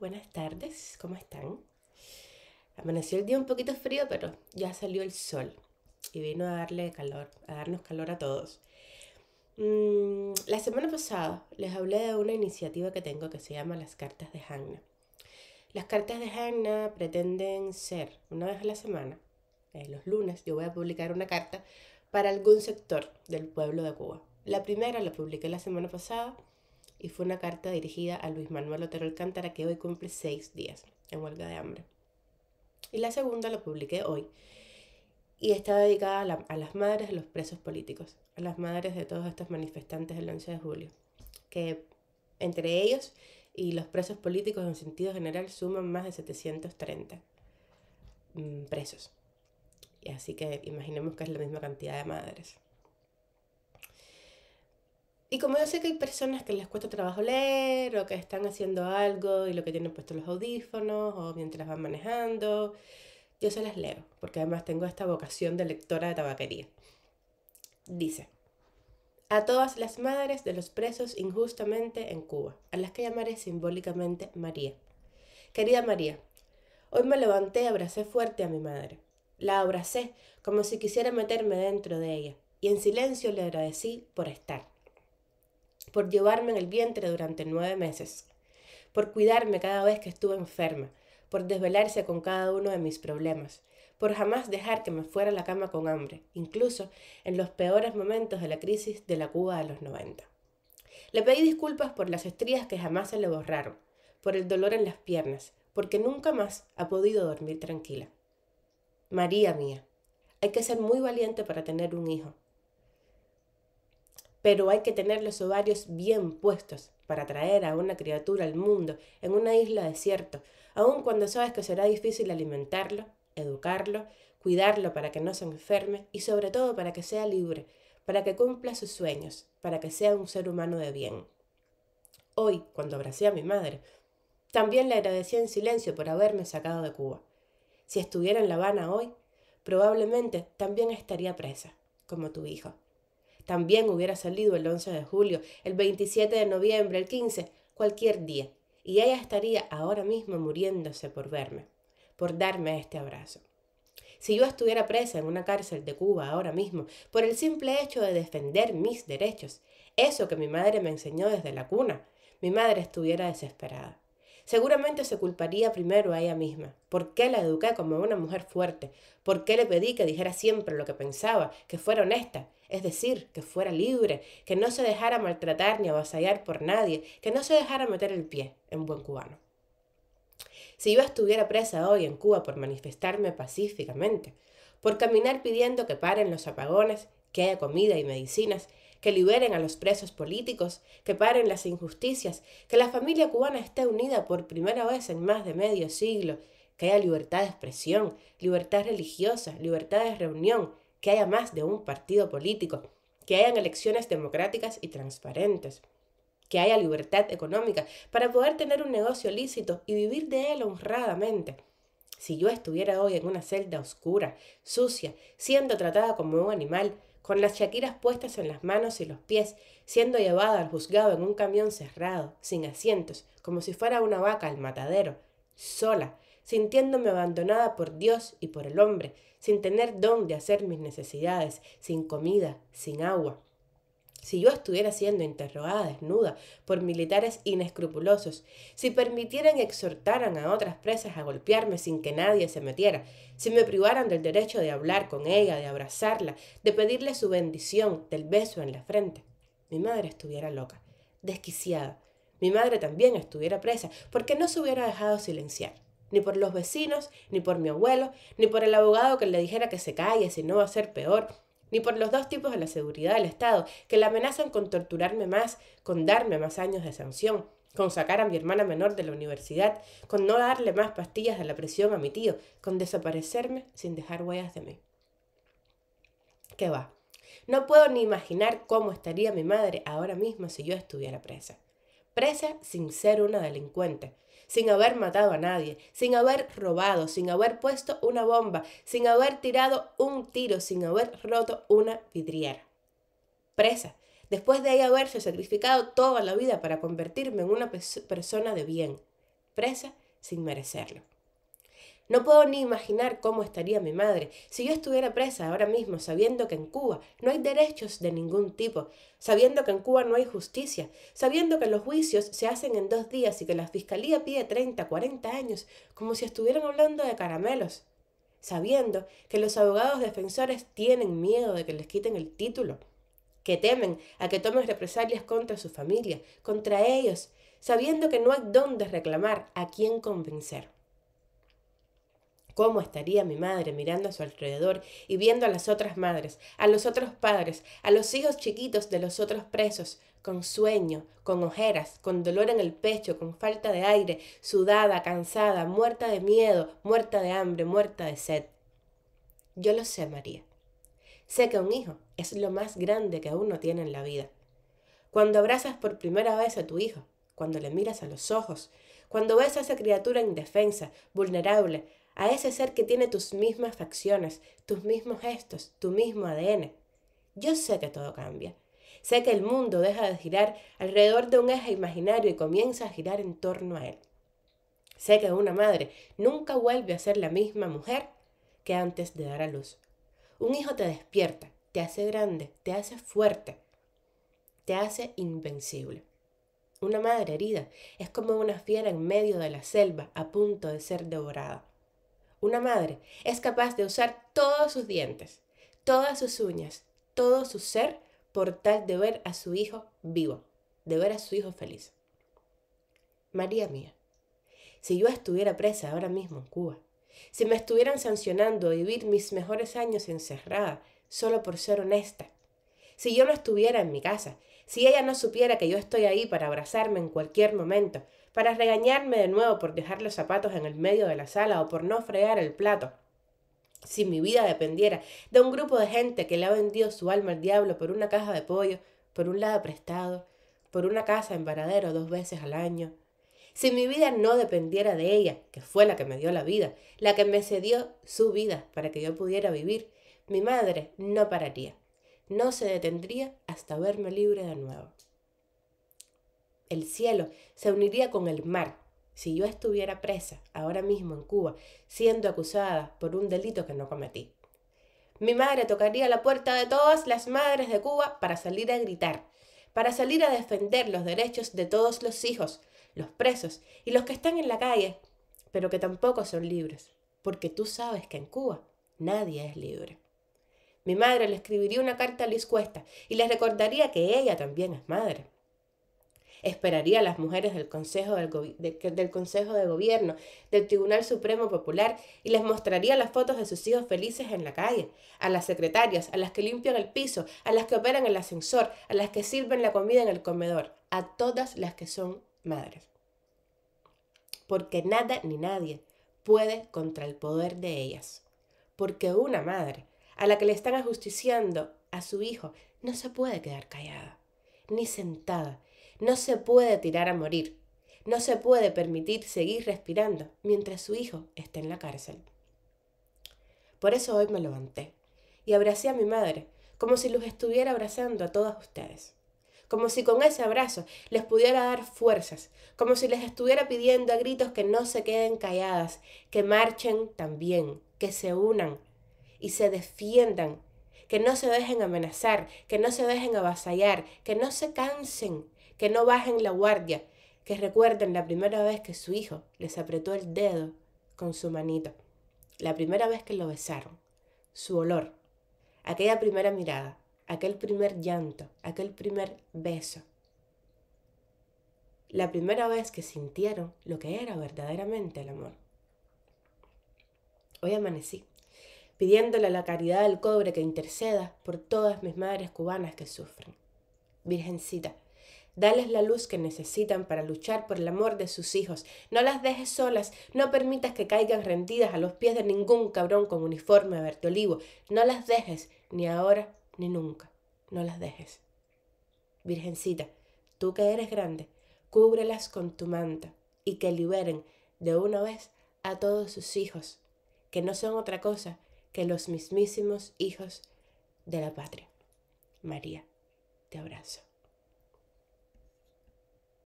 buenas tardes, ¿cómo están? Amaneció el día un poquito frío, pero ya salió el sol y vino a darle calor, a darnos calor a todos. Mm, la semana pasada les hablé de una iniciativa que tengo que se llama Las Cartas de Hanna. Las cartas de Hanna pretenden ser una vez a la semana, eh, los lunes, yo voy a publicar una carta para algún sector del pueblo de Cuba. La primera la publiqué la semana pasada y fue una carta dirigida a Luis Manuel Otero Alcántara que hoy cumple seis días en huelga de hambre. Y la segunda la publiqué hoy y está dedicada a, las madres de los presos políticos, a las madres de todos estos manifestantes del 11 de julio, que entre ellos y los presos políticos en sentido general suman más de 730 mm, presos presos. Así que imaginemos que es la misma cantidad de madres. Y como yo sé que hay personas que les cuesta trabajo leer o que están haciendo algo y lo que tienen puesto los audífonos o mientras van manejando, yo se las leo, porque además tengo esta vocación de lectora de tabaquería. Dice, a todas las madres de los presos injustamente en Cuba, a las que llamaré simbólicamente María. Querida María, hoy me levanté y abracé fuerte a mi madre. La abracé como si quisiera meterme dentro de ella y en silencio le agradecí por estar por llevarme en el vientre durante nueve meses, por cuidarme cada vez que estuve enferma, por desvelarse con cada uno de mis problemas, por jamás dejar que me fuera a la cama con hambre, incluso en los peores momentos de la crisis de la Cuba de los 90. Le pedí disculpas por las estrías que jamás se le borraron, por el dolor en las piernas, porque nunca más ha podido dormir tranquila. María mía, hay que ser muy valiente para tener un hijo, pero hay que tener los ovarios bien puestos para traer a una criatura al mundo en una isla desierto, aun cuando sabes que será difícil alimentarlo, educarlo, cuidarlo para que no se enferme y sobre todo para que sea libre, para que cumpla sus sueños, para que sea un ser humano de bien. Hoy, cuando abracé a mi madre, también le agradecí en silencio por haberme sacado de Cuba. Si estuviera en La Habana hoy, probablemente también estaría presa, como tu hijo también hubiera salido el 11 de julio, el 27 de noviembre, el 15, cualquier día. Y ella estaría ahora mismo muriéndose por verme, por darme este abrazo. Si yo estuviera presa en una cárcel de Cuba ahora mismo por el simple hecho de defender mis derechos, eso que mi madre me enseñó desde la cuna, mi madre estuviera desesperada seguramente se culparía primero a ella misma. ¿Por qué la eduqué como una mujer fuerte? ¿Por qué le pedí que dijera siempre lo que pensaba, que fuera honesta? Es decir, que fuera libre, que no se dejara maltratar ni avasallar por nadie, que no se dejara meter el pie en buen cubano. Si yo estuviera presa hoy en Cuba por manifestarme pacíficamente, por caminar pidiendo que paren los apagones, que haya comida y medicinas, que liberen a los presos políticos, que paren las injusticias, que la familia cubana esté unida por primera vez en más de medio siglo, que haya libertad de expresión, libertad religiosa, libertad de reunión, que haya más de un partido político, que hayan elecciones democráticas y transparentes, que haya libertad económica para poder tener un negocio lícito y vivir de él honradamente. Si yo estuviera hoy en una celda oscura, sucia, siendo tratada como un animal, con las chaquiras puestas en las manos y los pies, siendo llevada al juzgado en un camión cerrado, sin asientos, como si fuera una vaca al matadero, sola, sintiéndome abandonada por Dios y por el hombre, sin tener dónde hacer mis necesidades, sin comida, sin agua. Si yo estuviera siendo interrogada desnuda por militares inescrupulosos, si permitieran y exhortaran a otras presas a golpearme sin que nadie se metiera, si me privaran del derecho de hablar con ella, de abrazarla, de pedirle su bendición, del beso en la frente, mi madre estuviera loca, desquiciada. Mi madre también estuviera presa, porque no se hubiera dejado silenciar, ni por los vecinos, ni por mi abuelo, ni por el abogado que le dijera que se calle si no va a ser peor, ni por los dos tipos de la seguridad del Estado, que la amenazan con torturarme más, con darme más años de sanción, con sacar a mi hermana menor de la universidad, con no darle más pastillas de la presión a mi tío, con desaparecerme sin dejar huellas de mí. ¿Qué va? No puedo ni imaginar cómo estaría mi madre ahora mismo si yo estuviera presa. Presa sin ser una delincuente, sin haber matado a nadie, sin haber robado, sin haber puesto una bomba, sin haber tirado un tiro, sin haber roto una vidriera. Presa, después de haberse sacrificado toda la vida para convertirme en una persona de bien. Presa sin merecerlo. No puedo ni imaginar cómo estaría mi madre si yo estuviera presa ahora mismo sabiendo que en Cuba no hay derechos de ningún tipo, sabiendo que en Cuba no hay justicia, sabiendo que los juicios se hacen en dos días y que la fiscalía pide 30, 40 años, como si estuvieran hablando de caramelos, sabiendo que los abogados defensores tienen miedo de que les quiten el título, que temen a que tomen represalias contra su familia, contra ellos, sabiendo que no hay dónde reclamar, a quién convencer. ¿Cómo estaría mi madre mirando a su alrededor y viendo a las otras madres, a los otros padres, a los hijos chiquitos de los otros presos, con sueño, con ojeras, con dolor en el pecho, con falta de aire, sudada, cansada, muerta de miedo, muerta de hambre, muerta de sed? Yo lo sé, María. Sé que un hijo es lo más grande que uno tiene en la vida. Cuando abrazas por primera vez a tu hijo, cuando le miras a los ojos, cuando ves a esa criatura indefensa, vulnerable, a ese ser que tiene tus mismas facciones, tus mismos gestos, tu mismo ADN. Yo sé que todo cambia. Sé que el mundo deja de girar alrededor de un eje imaginario y comienza a girar en torno a él. Sé que una madre nunca vuelve a ser la misma mujer que antes de dar a luz. Un hijo te despierta, te hace grande, te hace fuerte, te hace invencible. Una madre herida es como una fiera en medio de la selva a punto de ser devorada una madre, es capaz de usar todos sus dientes, todas sus uñas, todo su ser por tal de ver a su hijo vivo, de ver a su hijo feliz. María mía, si yo estuviera presa ahora mismo en Cuba, si me estuvieran sancionando a vivir mis mejores años encerrada solo por ser honesta, si yo no estuviera en mi casa, si ella no supiera que yo estoy ahí para abrazarme en cualquier momento, para regañarme de nuevo por dejar los zapatos en el medio de la sala o por no fregar el plato. Si mi vida dependiera de un grupo de gente que le ha vendido su alma al diablo por una caja de pollo, por un lado prestado, por una casa en varadero dos veces al año. Si mi vida no dependiera de ella, que fue la que me dio la vida, la que me cedió su vida para que yo pudiera vivir, mi madre no pararía, no se detendría hasta verme libre de nuevo el cielo se uniría con el mar si yo estuviera presa ahora mismo en Cuba, siendo acusada por un delito que no cometí. Mi madre tocaría la puerta de todas las madres de Cuba para salir a gritar, para salir a defender los derechos de todos los hijos, los presos y los que están en la calle, pero que tampoco son libres, porque tú sabes que en Cuba nadie es libre. Mi madre le escribiría una carta a Luis Cuesta y le recordaría que ella también es madre esperaría a las mujeres del Consejo, del, del Consejo de Gobierno, del Tribunal Supremo Popular y les mostraría las fotos de sus hijos felices en la calle, a las secretarias, a las que limpian el piso, a las que operan el ascensor, a las que sirven la comida en el comedor, a todas las que son madres. Porque nada ni nadie puede contra el poder de ellas. Porque una madre a la que le están ajusticiando a su hijo no se puede quedar callada, ni sentada, no se puede tirar a morir. No se puede permitir seguir respirando mientras su hijo esté en la cárcel. Por eso hoy me levanté y abracé a mi madre como si los estuviera abrazando a todas ustedes. Como si con ese abrazo les pudiera dar fuerzas, como si les estuviera pidiendo a gritos que no se queden calladas, que marchen también, que se unan y se defiendan que no se dejen amenazar, que no se dejen avasallar, que no se cansen, que no bajen la guardia, que recuerden la primera vez que su hijo les apretó el dedo con su manito, la primera vez que lo besaron, su olor, aquella primera mirada, aquel primer llanto, aquel primer beso, la primera vez que sintieron lo que era verdaderamente el amor. Hoy amanecí pidiéndole a la caridad del cobre que interceda por todas mis madres cubanas que sufren. Virgencita, Dales la luz que necesitan para luchar por el amor de sus hijos. No las dejes solas, no permitas que caigan rendidas a los pies de ningún cabrón con uniforme verde olivo. No las dejes, ni ahora ni nunca. No las dejes. Virgencita, tú que eres grande, cúbrelas con tu manta y que liberen de una vez a todos sus hijos, que no son otra cosa que los mismísimos hijos de la patria. María, te abrazo.